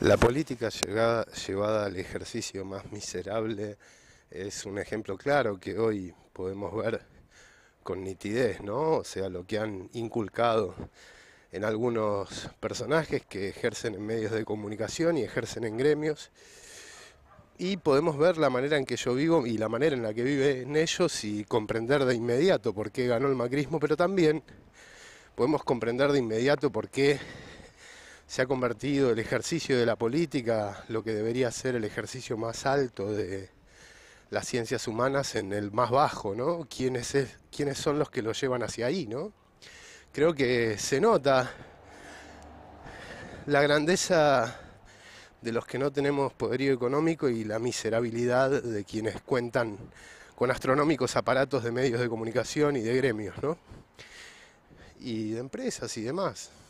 La política llevada al ejercicio más miserable es un ejemplo claro que hoy podemos ver con nitidez, ¿no? O sea, lo que han inculcado en algunos personajes que ejercen en medios de comunicación y ejercen en gremios. Y podemos ver la manera en que yo vivo y la manera en la que viven ellos y comprender de inmediato por qué ganó el macrismo, pero también podemos comprender de inmediato por qué se ha convertido el ejercicio de la política, lo que debería ser el ejercicio más alto de las ciencias humanas, en el más bajo, ¿no? ¿Quiénes, son los que lo llevan hacia ahí, ¿no? Creo que se nota la grandeza de los que no tenemos poderío económico y la miserabilidad de quienes cuentan con astronómicos aparatos de medios de comunicación y de gremios, ¿no? Y de empresas y demás.